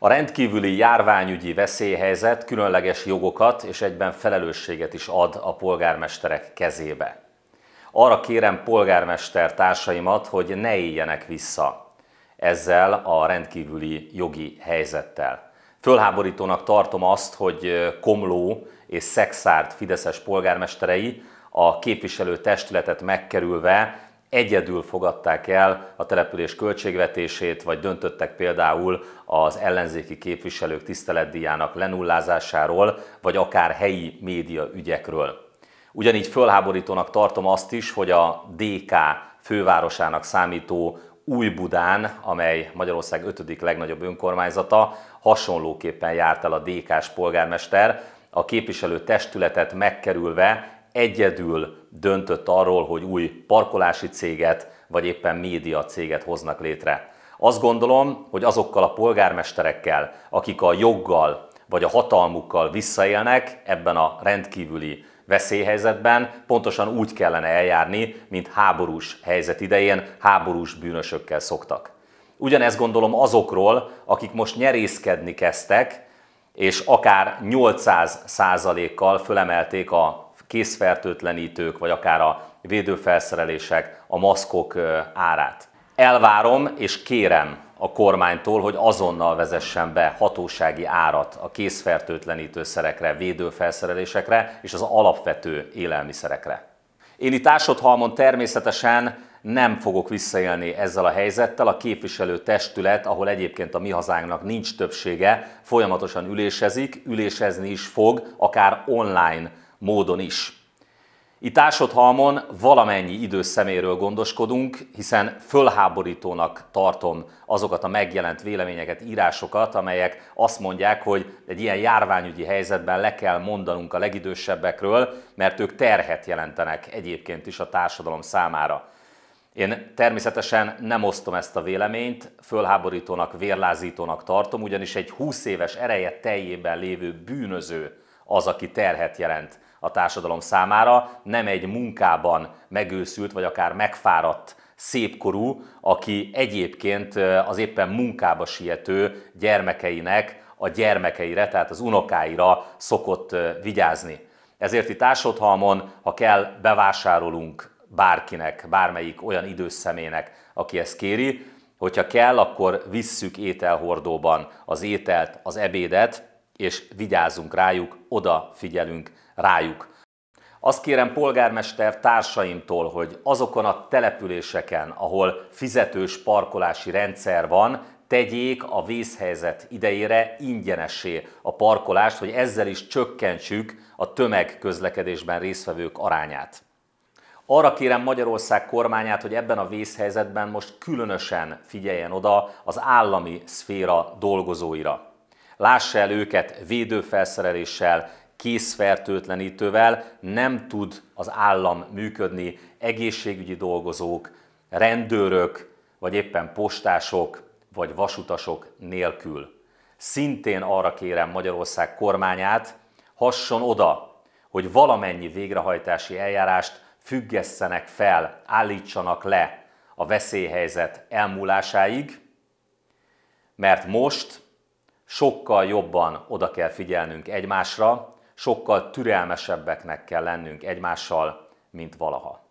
A rendkívüli járványügyi veszélyhelyzet különleges jogokat és egyben felelősséget is ad a polgármesterek kezébe. Arra kérem polgármester társaimat, hogy ne éljenek vissza ezzel a rendkívüli jogi helyzettel. Fölháborítónak tartom azt, hogy Komló és Szexárd fideszes polgármesterei a képviselő testületet megkerülve egyedül fogadták el a település költségvetését, vagy döntöttek például az ellenzéki képviselők tiszteletdíjának lenullázásáról, vagy akár helyi média ügyekről. Ugyanígy fölháborítónak tartom azt is, hogy a DK fővárosának számító Új-Budán, amely Magyarország ötödik legnagyobb önkormányzata, hasonlóképpen járt el a DK-s polgármester, a képviselő testületet megkerülve egyedül döntött arról, hogy új parkolási céget, vagy éppen média céget hoznak létre. Azt gondolom, hogy azokkal a polgármesterekkel, akik a joggal vagy a hatalmukkal visszaélnek ebben a rendkívüli veszélyhelyzetben, pontosan úgy kellene eljárni, mint háborús helyzet idején háborús bűnösökkel szoktak. Ugyanezt gondolom azokról, akik most nyerészkedni kezdtek, és akár 800 százalékkal fölemelték a készfertőtlenítők, vagy akár a védőfelszerelések, a maszkok árát. Elvárom és kérem a kormánytól, hogy azonnal vezessen be hatósági árat a készfertőtlenítő szerekre, védőfelszerelésekre és az alapvető élelmiszerekre. Én itt Ásotthalmon természetesen nem fogok visszaélni ezzel a helyzettel. A képviselő testület, ahol egyébként a mi hazánknak nincs többsége, folyamatosan ülésezik, ülésezni is fog, akár online módon is. Itt ásotthalmon valamennyi időszeméről gondoskodunk, hiszen fölháborítónak tartom azokat a megjelent véleményeket, írásokat, amelyek azt mondják, hogy egy ilyen járványügyi helyzetben le kell mondanunk a legidősebbekről, mert ők terhet jelentenek egyébként is a társadalom számára. Én természetesen nem osztom ezt a véleményt, fölháborítónak, vérlázítónak tartom, ugyanis egy 20 éves ereje teljében lévő bűnöző az, aki terhet jelent a társadalom számára, nem egy munkában megőszült, vagy akár megfáradt szépkorú, aki egyébként az éppen munkába siető gyermekeinek a gyermekeire, tehát az unokáira szokott vigyázni. Ezért itt Ásodhalmon, ha kell, bevásárolunk bárkinek, bármelyik olyan idős aki ezt kéri. Hogyha kell, akkor visszük ételhordóban az ételt, az ebédet, és vigyázunk rájuk, odafigyelünk rájuk. Azt kérem polgármester társaimtól, hogy azokon a településeken, ahol fizetős parkolási rendszer van, tegyék a vészhelyzet idejére ingyenesé a parkolást, hogy ezzel is csökkentsük a tömegközlekedésben résztvevők arányát. Arra kérem Magyarország kormányát, hogy ebben a vészhelyzetben most különösen figyeljen oda az állami szféra dolgozóira lássa el őket védőfelszereléssel, készfertőtlenítővel, nem tud az állam működni, egészségügyi dolgozók, rendőrök, vagy éppen postások, vagy vasutasok nélkül. Szintén arra kérem Magyarország kormányát, hasson oda, hogy valamennyi végrehajtási eljárást függesszenek fel, állítsanak le a veszélyhelyzet elmúlásáig, mert most sokkal jobban oda kell figyelnünk egymásra, sokkal türelmesebbeknek kell lennünk egymással, mint valaha.